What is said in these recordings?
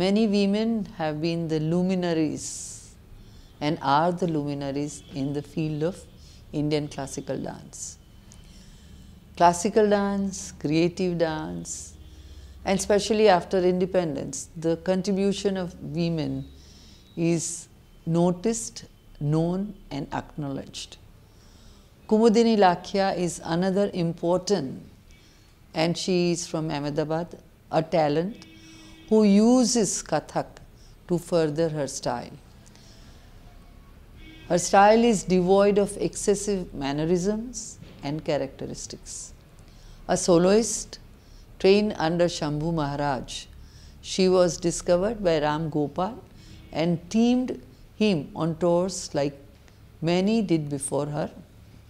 Many women have been the luminaries and are the luminaries in the field of Indian classical dance. Classical dance, creative dance, and especially after independence, the contribution of women is noticed, known, and acknowledged. Kumudini Lakhya is another important, and she is from Ahmedabad, a talent who uses Kathak to further her style. Her style is devoid of excessive mannerisms and characteristics. A soloist trained under Shambhu Maharaj, she was discovered by Ram Gopal and teamed him on tours like many did before her.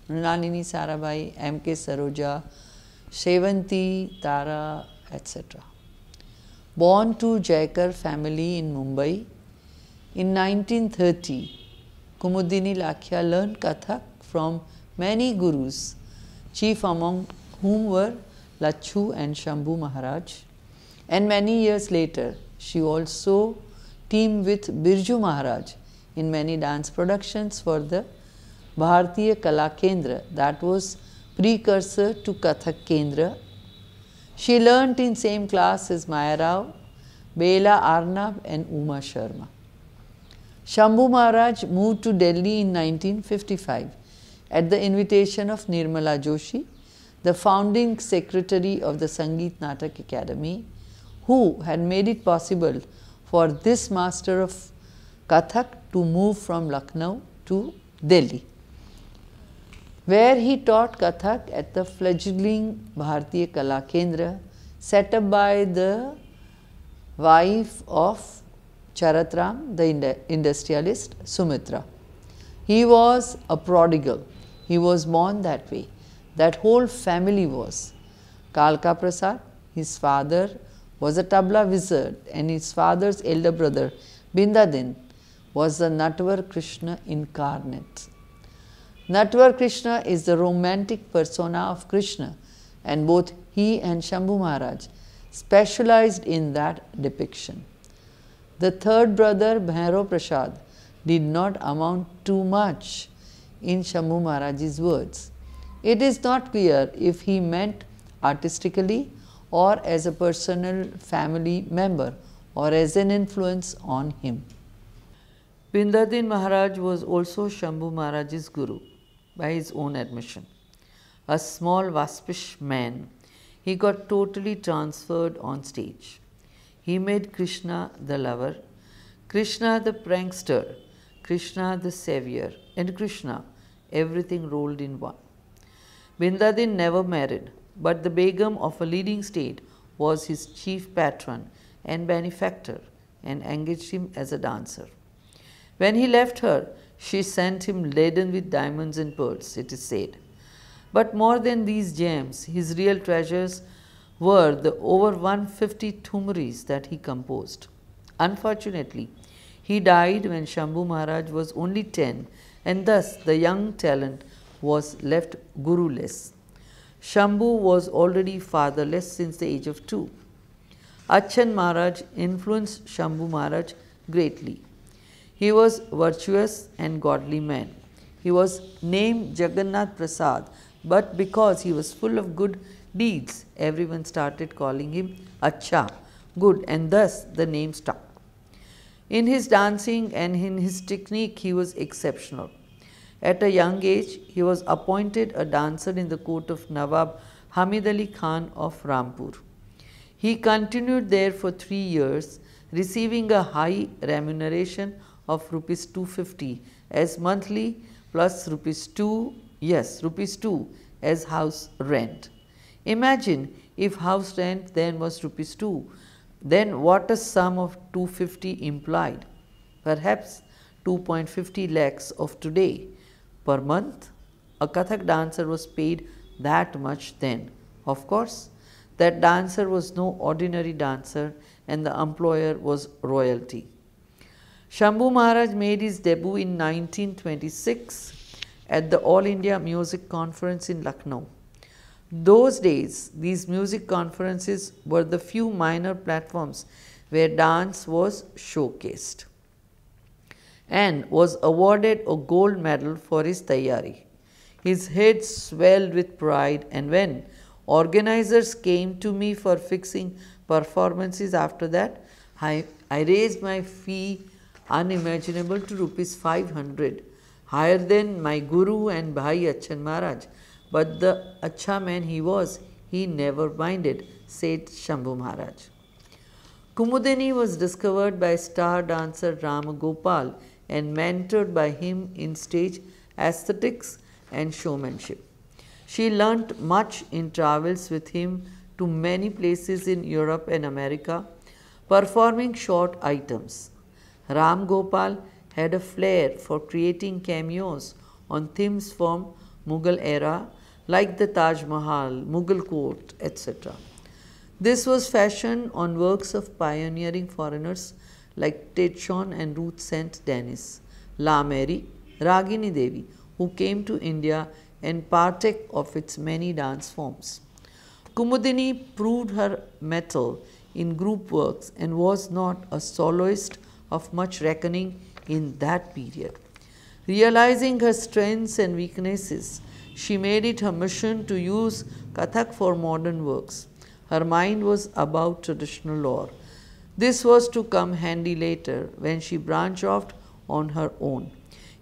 Nalini Sarabhai, M.K. Saroja, Shevanti, Tara, etc born to Jaikar family in Mumbai. In 1930, Kumudini Lakhya learned Kathak from many gurus, chief among whom were Lachhu and Shambhu Maharaj. And many years later, she also teamed with Birju Maharaj in many dance productions for the Bharatiya Kala Kendra, that was precursor to Kathak Kendra she learnt in same class as Maya Rao, Bela Arnab and Uma Sharma. Shambhu Maharaj moved to Delhi in 1955 at the invitation of Nirmala Joshi, the founding secretary of the Sangeet Natak Academy, who had made it possible for this master of Kathak to move from Lucknow to Delhi where he taught Kathak at the fledgling Bharatiya Kala Kendra set up by the wife of Charatram, the industrialist Sumitra. He was a prodigal. He was born that way. That whole family was. Kalka Prasad, his father was a tabla wizard and his father's elder brother Bindadin was the Natwar Krishna incarnate. Natwar Krishna is the romantic persona of Krishna and both he and Shambhu Maharaj specialized in that depiction. The third brother Bhairav Prasad did not amount too much in Shambhu Maharaj's words. It is not clear if he meant artistically or as a personal family member or as an influence on him. Pindadin Maharaj was also Shambhu Maharaj's guru by his own admission. A small, waspish man, he got totally transferred on stage. He made Krishna the lover, Krishna the prankster, Krishna the savior, and Krishna, everything rolled in one. Bindadin never married, but the Begum of a leading state was his chief patron and benefactor and engaged him as a dancer. When he left her, she sent him laden with diamonds and pearls, it is said. But more than these gems, his real treasures were the over 150 tumris that he composed. Unfortunately, he died when Shambhu Maharaj was only 10 and thus the young talent was left guruless. Shambhu was already fatherless since the age of 2. Achan Maharaj influenced Shambhu Maharaj greatly. He was virtuous and godly man. He was named Jagannath Prasad, but because he was full of good deeds, everyone started calling him Acha, good, and thus the name stuck. In his dancing and in his technique, he was exceptional. At a young age, he was appointed a dancer in the court of Nawab Hamid Ali Khan of Rampur. He continued there for three years, receiving a high remuneration of rupees 250 as monthly plus rupees 2, yes, rupees 2 as house rent. Imagine if house rent then was rupees 2, then what a sum of 250 implied, perhaps 2.50 lakhs of today per month. A Kathak dancer was paid that much then. Of course, that dancer was no ordinary dancer and the employer was royalty. Shambhu Maharaj made his debut in 1926 at the All India Music Conference in Lucknow. Those days, these music conferences were the few minor platforms where dance was showcased and was awarded a gold medal for his tayari. His head swelled with pride and when organizers came to me for fixing performances after that, I, I raised my fee unimaginable to rupees 500, higher than my guru and Bhai Achan Maharaj. But the Acha man he was, he never minded, said Shambhu Maharaj. Kumudini was discovered by star dancer Rama Gopal and mentored by him in stage aesthetics and showmanship. She learnt much in travels with him to many places in Europe and America, performing short items. Ram Gopal had a flair for creating cameos on themes from Mughal era like the Taj Mahal, Mughal court, etc. This was fashioned on works of pioneering foreigners like Tetchon and Ruth St. Dennis, La Mary, Ragini Devi, who came to India and partake of its many dance forms. Kumudini proved her mettle in group works and was not a soloist of much reckoning in that period. Realizing her strengths and weaknesses, she made it her mission to use Kathak for modern works. Her mind was about traditional lore. This was to come handy later when she branched off on her own.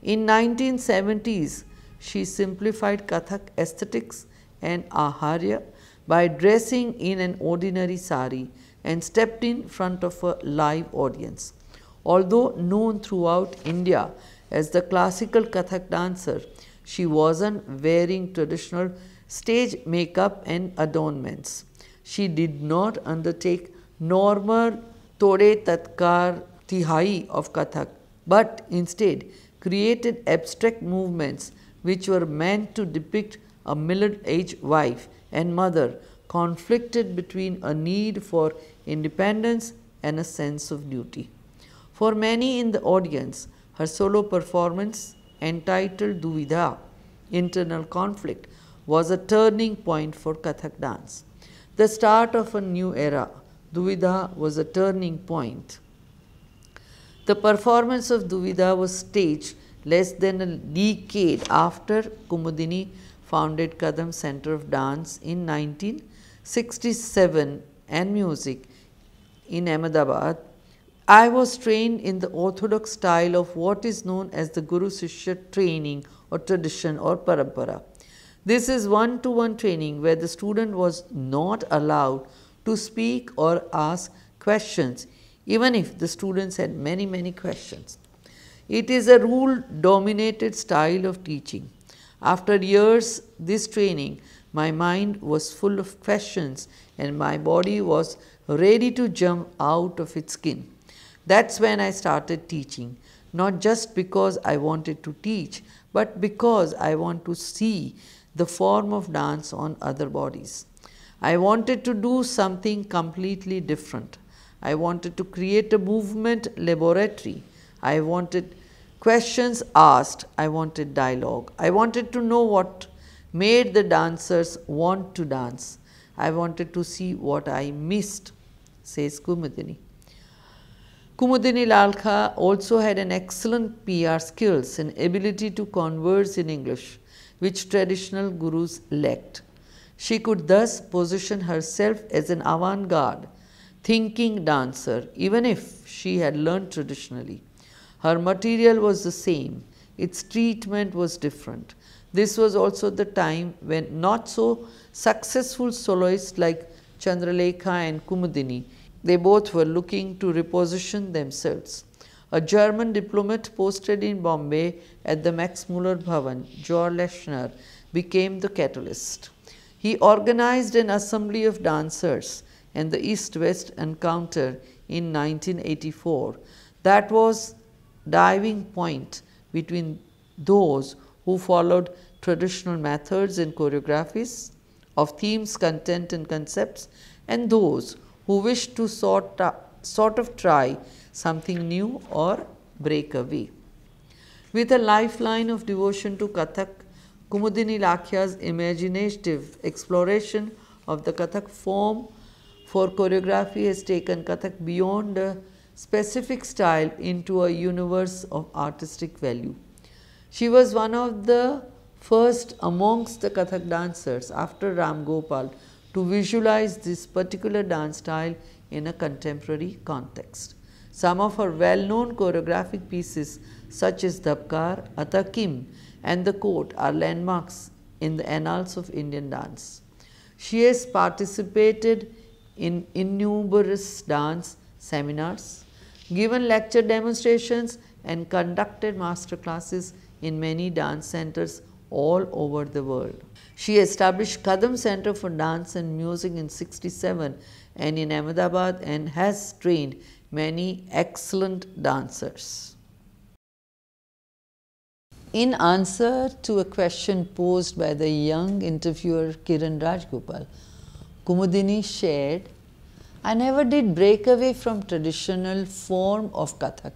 In 1970s, she simplified Kathak aesthetics and aharya by dressing in an ordinary sari and stepped in front of a live audience. Although known throughout India as the classical Kathak dancer, she wasn't wearing traditional stage makeup and adornments. She did not undertake normal tore Tatkar Tihai of Kathak, but instead created abstract movements which were meant to depict a middle-aged wife and mother conflicted between a need for independence and a sense of duty. For many in the audience, her solo performance, entitled Duvida, Internal Conflict, was a turning point for Kathak dance. The start of a new era, Duvida was a turning point. The performance of Duvida was staged less than a decade after Kumudini founded Kadam Center of Dance in 1967 and Music in Ahmedabad I was trained in the orthodox style of what is known as the Guru sishya training or tradition or parampara. This is one to one training where the student was not allowed to speak or ask questions, even if the students had many, many questions. It is a rule dominated style of teaching. After years, this training, my mind was full of questions and my body was ready to jump out of its skin. That's when I started teaching, not just because I wanted to teach, but because I want to see the form of dance on other bodies. I wanted to do something completely different. I wanted to create a movement laboratory. I wanted questions asked. I wanted dialogue. I wanted to know what made the dancers want to dance. I wanted to see what I missed, says Kumudini. Kumudini Lalkha also had an excellent PR skills and ability to converse in English, which traditional gurus lacked. She could thus position herself as an avant-garde, thinking dancer, even if she had learned traditionally. Her material was the same, its treatment was different. This was also the time when not so successful soloists like Chandralekha and Kumudini they both were looking to reposition themselves. A German diplomat posted in Bombay at the Max Müller Bhavan, George Lechner, became the catalyst. He organized an assembly of dancers and the East-West encounter in 1984. That was diving point between those who followed traditional methods and choreographies of themes, content and concepts and those who wish to sort, sort of try something new or break away. With a lifeline of devotion to Kathak, Kumudini Lakhia's imaginative exploration of the Kathak form for choreography has taken Kathak beyond a specific style into a universe of artistic value. She was one of the first amongst the Kathak dancers after Ram Gopal to visualize this particular dance style in a contemporary context. Some of her well-known choreographic pieces such as Dabkar, Atakim and The Court are landmarks in the annals of Indian dance. She has participated in innumerable dance seminars, given lecture demonstrations and conducted master classes in many dance centers all over the world. She established Kadam Center for Dance and Music in 67 and in Ahmedabad and has trained many excellent dancers. In answer to a question posed by the young interviewer Kiran Rajgopal, Kumudini shared, I never did break away from traditional form of Kathak.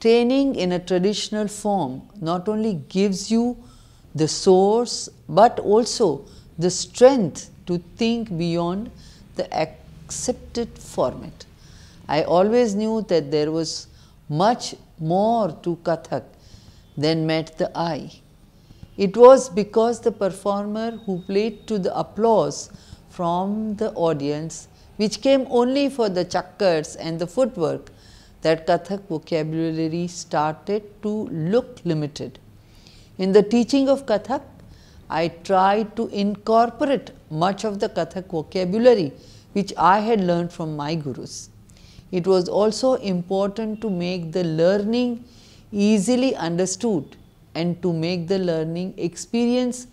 Training in a traditional form not only gives you the source, but also the strength to think beyond the accepted format. I always knew that there was much more to Kathak than met the eye. It was because the performer who played to the applause from the audience, which came only for the chakras and the footwork, that Kathak vocabulary started to look limited. In the teaching of Kathak, I tried to incorporate much of the Kathak vocabulary which I had learned from my gurus. It was also important to make the learning easily understood and to make the learning experience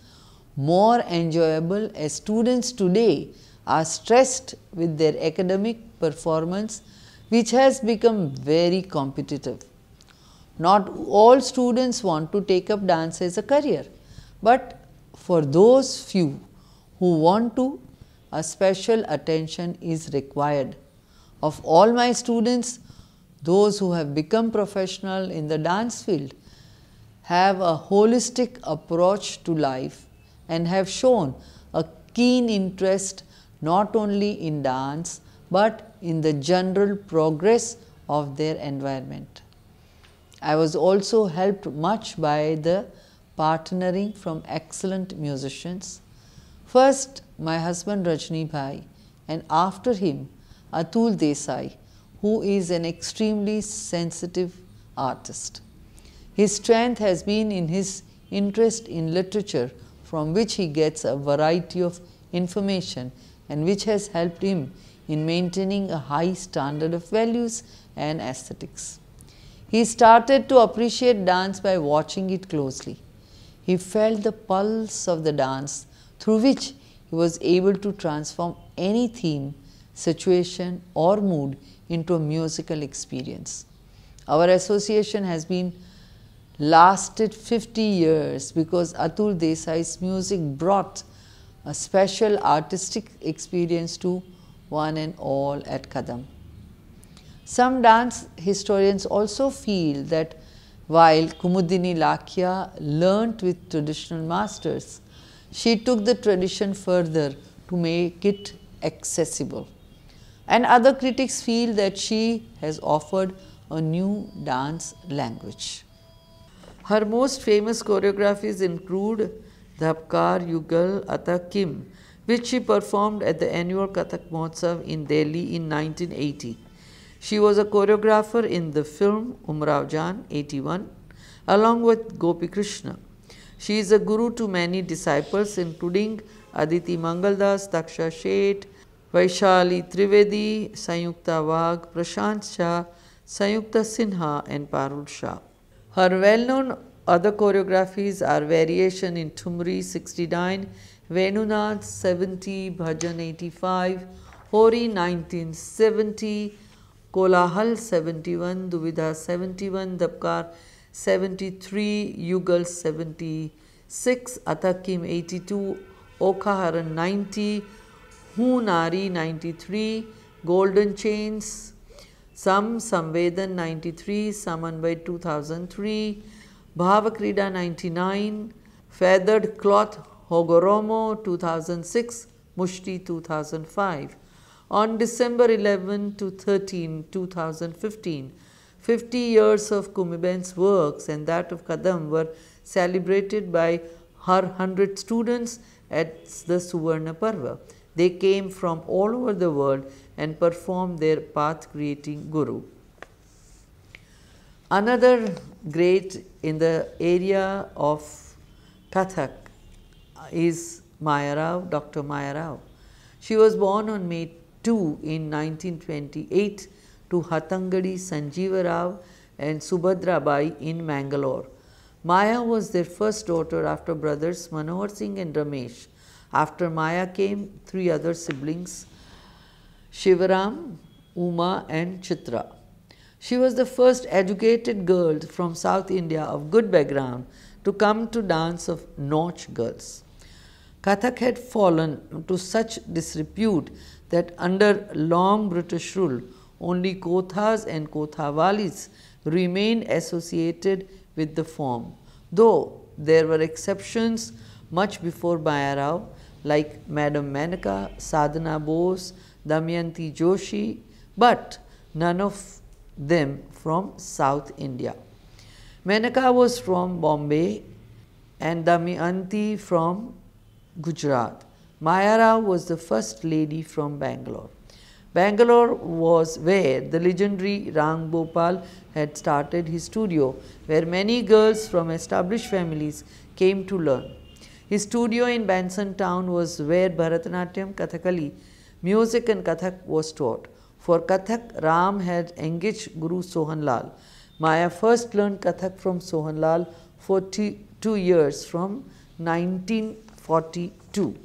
more enjoyable as students today are stressed with their academic performance which has become very competitive. Not all students want to take up dance as a career, but for those few who want to, a special attention is required. Of all my students, those who have become professional in the dance field have a holistic approach to life and have shown a keen interest not only in dance, but in the general progress of their environment. I was also helped much by the partnering from excellent musicians. First, my husband Rajni Bhai and after him Atul Desai, who is an extremely sensitive artist. His strength has been in his interest in literature from which he gets a variety of information and which has helped him in maintaining a high standard of values and aesthetics. He started to appreciate dance by watching it closely. He felt the pulse of the dance through which he was able to transform any theme, situation or mood into a musical experience. Our association has been lasted 50 years because Atul Desai's music brought a special artistic experience to one and all at Kadam. Some dance historians also feel that while Kumudini Lakya learnt with traditional masters, she took the tradition further to make it accessible. And other critics feel that she has offered a new dance language. Her most famous choreographies include Dhapkar Yugal Atakim, which she performed at the annual Kathak Mahotsav in Delhi in 1980. She was a choreographer in the film Umrao Jan 81 along with Gopi Krishna. She is a guru to many disciples including Aditi Mangaldas, Taksha Sheth, Vaishali Trivedi, Sayukta Wag, Prashant Shah, Sayukta Sinha and Parul Shah. Her well-known other choreographies are variation in Tumri 69, Venunath 70, Bhajan 85, Hori 1970, कोलाहल 71 दुविधा 71 दबकार 73 युगल 76 अतकिम 82 ओखाहरण 90 हुनारी 93 golden chains सम संवेदन 93 समन्वय 2003 भाव क्रीडा 99 thousand six hogoromo 2006 thousand 2005 on December 11 to 13, 2015. 50 years of Kumiben's works and that of Kadam were celebrated by her 100 students at the Suvarna Parva. They came from all over the world and performed their path creating Guru. Another great in the area of Kathak is Maya Rao, Dr. Maya Rao. She was born on May in 1928 to Hatangadi Sanjeeva Rao and Subhadra Bai in Mangalore. Maya was their first daughter after brothers Manohar Singh and Ramesh. After Maya came three other siblings, Shivaram, Uma and Chitra. She was the first educated girl from South India of good background to come to dance of Nautch girls. Kathak had fallen to such disrepute that under long British rule, only Kothas and Kothawalis remained associated with the form, though there were exceptions much before Bayarao, like Madam Manaka, Sadhana Bose, Damianti Joshi, but none of them from South India. Menaka was from Bombay and Damianti from Gujarat. Maya was the first lady from Bangalore. Bangalore was where the legendary Rang Bhopal had started his studio, where many girls from established families came to learn. His studio in Benson town was where Bharatanatyam, Kathakali, music and Kathak was taught. For Kathak, Ram had engaged Guru Sohanlal. Maya first learned Kathak from Sohanlal for two years from 1942.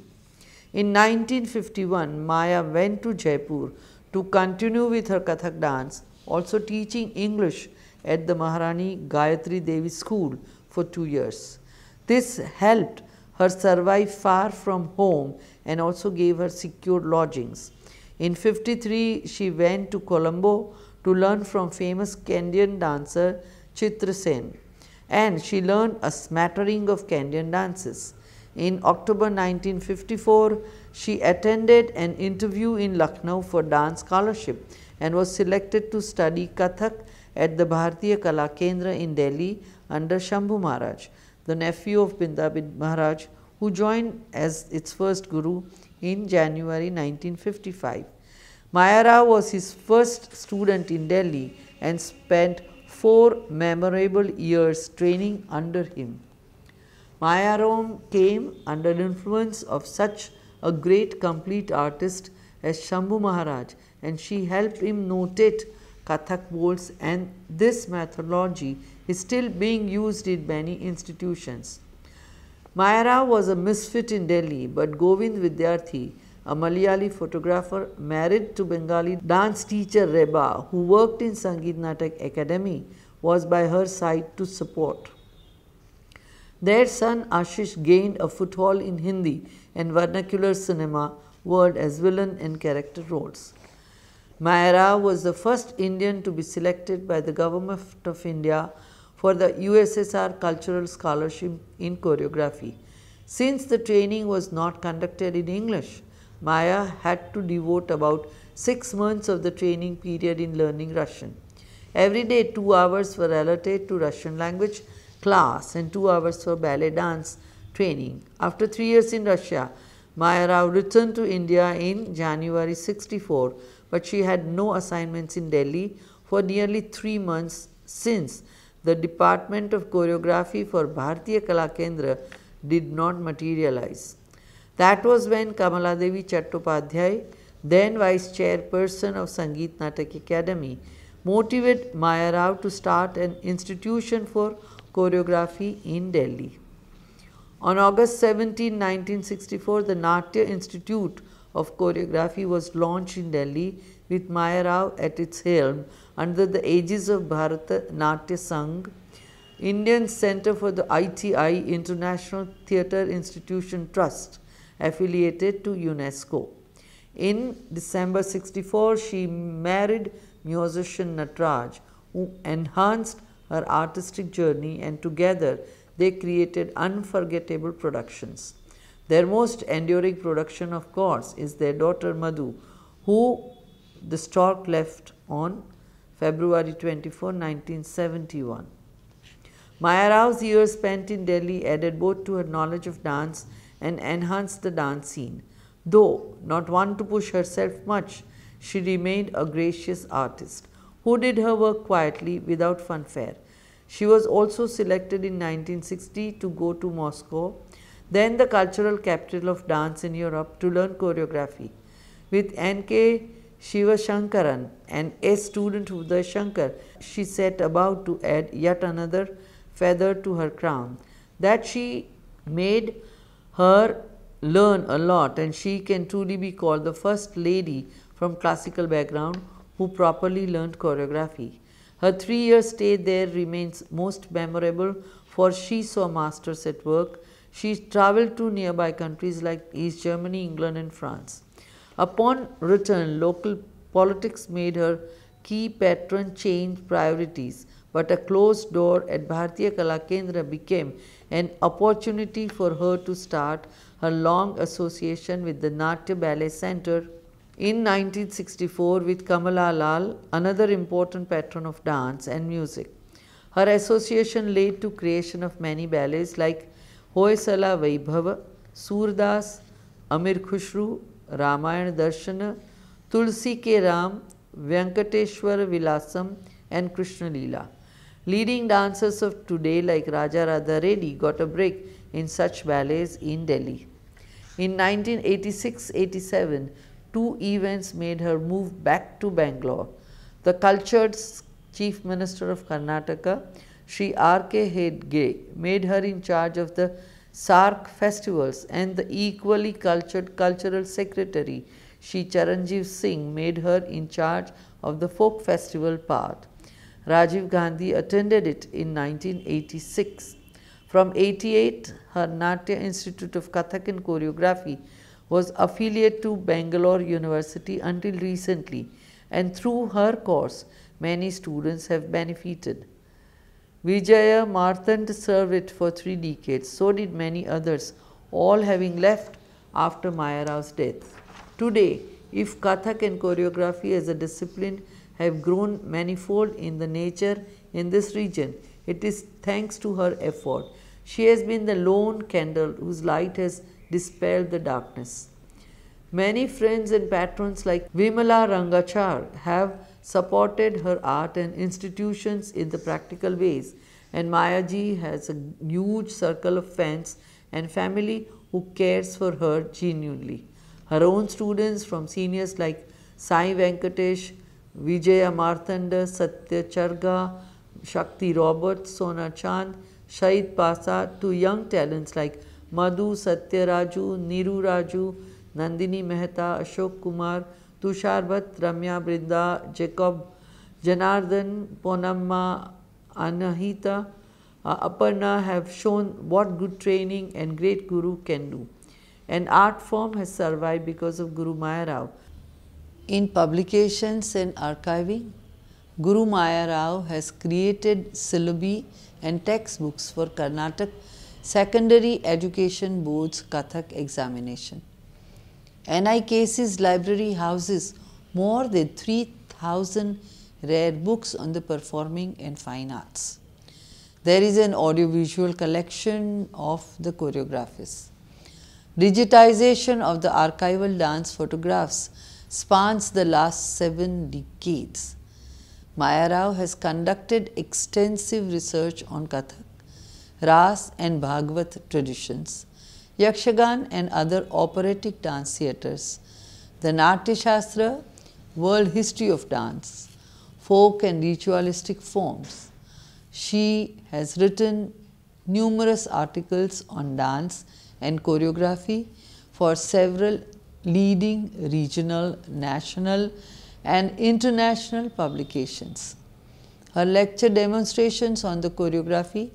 In 1951, Maya went to Jaipur to continue with her Kathak dance, also teaching English at the Maharani Gayatri Devi School for two years. This helped her survive far from home and also gave her secure lodgings. In 53, she went to Colombo to learn from famous Kenyan dancer Chitra Sen and she learned a smattering of Kenyan dances. In October 1954, she attended an interview in Lucknow for dance scholarship and was selected to study Kathak at the Bharatiya Kala Kendra in Delhi under Shambhu Maharaj, the nephew of Bindabid Maharaj who joined as its first guru in January 1955. Maya Rao was his first student in Delhi and spent four memorable years training under him. Mayaram came under influence of such a great complete artist as Shambhu Maharaj and she helped him notate Kathak bolts and this methodology is still being used in many institutions. Mayara was a misfit in Delhi but Govind Vidyarthi, a Malayali photographer married to Bengali dance teacher Reba who worked in Sangeet Natak Academy was by her side to support. Their son Ashish gained a foothold in Hindi and vernacular cinema world as villain in character roles. Maya was the first Indian to be selected by the Government of India for the USSR Cultural Scholarship in Choreography. Since the training was not conducted in English, Maya had to devote about six months of the training period in learning Russian. Every day, two hours were allotted to Russian language class and two hours for ballet dance training. After three years in Russia, Maya Rao returned to India in January 64, but she had no assignments in Delhi for nearly three months since the Department of Choreography for Bharatiya Kala Kendra did not materialize. That was when Kamala Devi Chattopadhyay, then vice chairperson of Sangeet Natak Academy, motivated Maya Rao to start an institution for choreography in Delhi. On August 17, 1964, the Natya Institute of Choreography was launched in Delhi with Maya Rao at its helm under the aegis of Bharata Natya Sangh, Indian Center for the ITI International Theatre Institution Trust affiliated to UNESCO. In December 64, she married musician Natraj who enhanced her artistic journey and together they created unforgettable productions. Their most enduring production, of course, is their daughter Madhu, who the stork left on February 24, 1971. Maya Rao's years spent in Delhi added both to her knowledge of dance and enhanced the dance scene. Though not one to push herself much, she remained a gracious artist who did her work quietly without fanfare. She was also selected in 1960 to go to Moscow, then the cultural capital of dance in Europe, to learn choreography. With N.K. Shiva Shankaran, an A student of the Shankar, she set about to add yet another feather to her crown. That she made her learn a lot, and she can truly be called the first lady from classical background who properly learned choreography. Her three-year stay there remains most memorable for she saw masters at work. She traveled to nearby countries like East Germany, England and France. Upon return, local politics made her key patron change priorities, but a closed door at Bharatiya Kala Kendra became an opportunity for her to start her long association with the Natya Ballet Center in 1964, with Kamala Lal, another important patron of dance and music, her association led to creation of many ballets like Hoysala Vaibhava, Surdas, Amir Khushru, Ramayan Darshana, Tulsi Ke Ram, Vyankateshwara Vilasam and Krishna Leela. Leading dancers of today like Raja Radha Reddy got a break in such ballets in Delhi. In 1986-87, two events made her move back to Bangalore. The cultured chief minister of Karnataka, Sri R.K. Hegde, made her in charge of the Sark festivals and the equally cultured cultural secretary, Sri Charanjeev Singh, made her in charge of the folk festival part. Rajiv Gandhi attended it in 1986. From 88, her Natya Institute of Kathak and Choreography was affiliate to Bangalore University until recently and through her course many students have benefited. Vijaya Marthand served it for three decades, so did many others, all having left after Maya Rao's death. Today, if Kathak and choreography as a discipline have grown manifold in the nature in this region, it is thanks to her effort. She has been the lone candle whose light has dispel the darkness. Many friends and patrons like Vimala Rangachar have supported her art and institutions in the practical ways and Mayaji has a huge circle of fans and family who cares for her genuinely. Her own students from seniors like Sai Venkatesh, Vijaya Marthanda, Satya Charga, Shakti Roberts, Sona Chand, Shahid Pasa to young talents like Madhu Satya Raju, Niru Raju, Nandini Ashok Ashok Kumar, Tusharbat, Ramya Vrinda Jacob, Janardhan, Ponamma, Anahita, uh, Aparna have shown what good training and great guru can do. An art form has survived because of Guru Maya Rao. In publications and archiving, Guru Maya Rao has created syllabi and textbooks for Karnataka. Secondary Education Board's Kathak examination. NIKC's library houses more than 3,000 rare books on the performing and fine arts. There is an audiovisual collection of the choreographers. Digitization of the archival dance photographs spans the last seven decades. Maya Rao has conducted extensive research on Kathak Ras and Bhagavad traditions, Yakshagan and other operatic dance theatres, the Natya Shastra, world history of dance, folk and ritualistic forms. She has written numerous articles on dance and choreography for several leading regional, national and international publications. Her lecture demonstrations on the choreography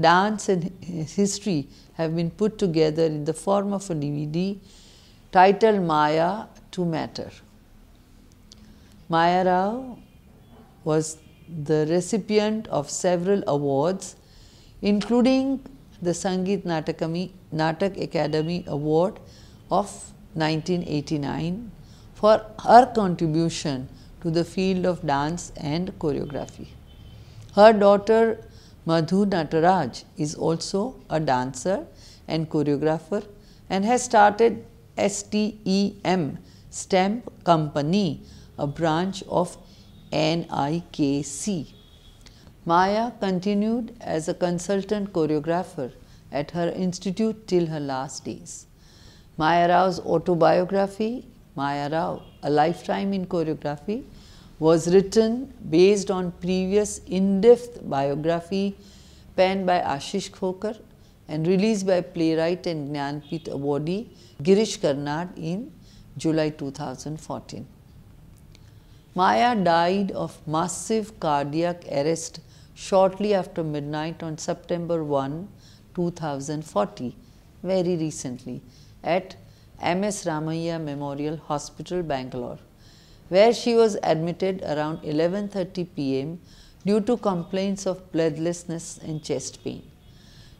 dance and history have been put together in the form of a DVD titled Maya to Matter. Maya Rao was the recipient of several awards including the Sangeet Natakami, Natak Academy Award of 1989 for her contribution to the field of dance and choreography. Her daughter Madhu Nataraj is also a dancer and choreographer and has started STEM, STEM Company, a branch of NIKC. Maya continued as a consultant choreographer at her institute till her last days. Maya Rao's autobiography, Maya Rao, A Lifetime in Choreography, was written based on previous in-depth biography penned by Ashish Khokar and released by playwright and Jnanpith awardee Girish Karnad in July 2014. Maya died of massive cardiac arrest shortly after midnight on September 1, 2040, very recently at MS Ramaiah Memorial Hospital, Bangalore where she was admitted around 11.30 pm due to complaints of bloodlessness and chest pain.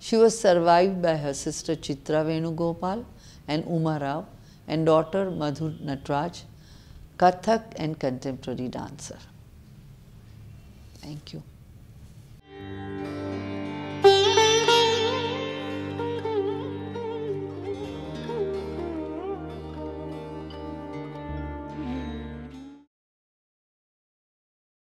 She was survived by her sister Chitra Venugopal and Uma Rao and daughter Madhur Natraj, Kathak and contemporary dancer. Thank you.